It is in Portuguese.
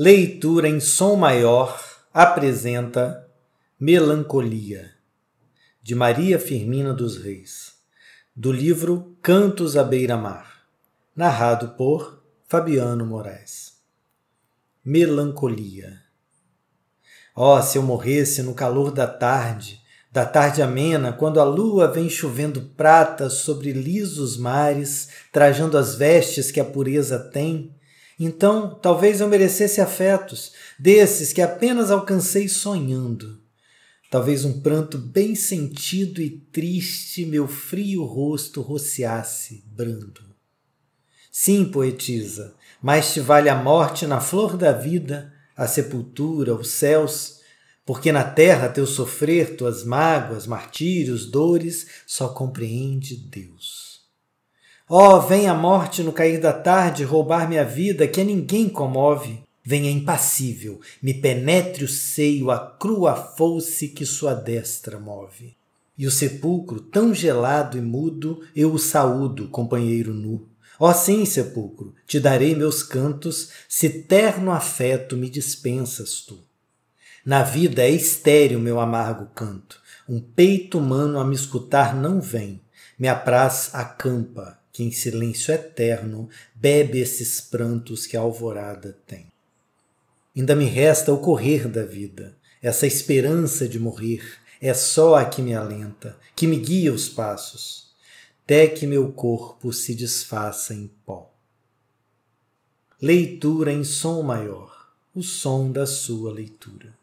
Leitura em som maior apresenta Melancolia, de Maria Firmina dos Reis, do livro Cantos à Beira-Mar, narrado por Fabiano Moraes. Melancolia. Oh, se eu morresse no calor da tarde, da tarde amena, quando a lua vem chovendo prata sobre lisos mares, trajando as vestes que a pureza tem, então, talvez eu merecesse afetos, desses que apenas alcancei sonhando. Talvez um pranto bem sentido e triste meu frio rosto rociasse, brando. Sim, poetisa, mais te vale a morte na flor da vida, a sepultura, os céus, porque na terra teu sofrer, tuas mágoas, martírios, dores, só compreende Deus. Oh, vem a morte no cair da tarde roubar minha vida, que a ninguém comove. Venha é impassível, me penetre o seio, a crua fouce que sua destra move. E o sepulcro, tão gelado e mudo, eu o saúdo, companheiro nu. Ó oh, sim, sepulcro, te darei meus cantos, se terno afeto me dispensas tu. Na vida é estéril meu amargo canto, um peito humano a me escutar não vem, me apraz a campa, que em silêncio eterno bebe esses prantos que a alvorada tem. Ainda me resta o correr da vida, essa esperança de morrer é só a que me alenta, que me guia os passos, até que meu corpo se desfaça em pó. Leitura em som maior, o som da sua leitura.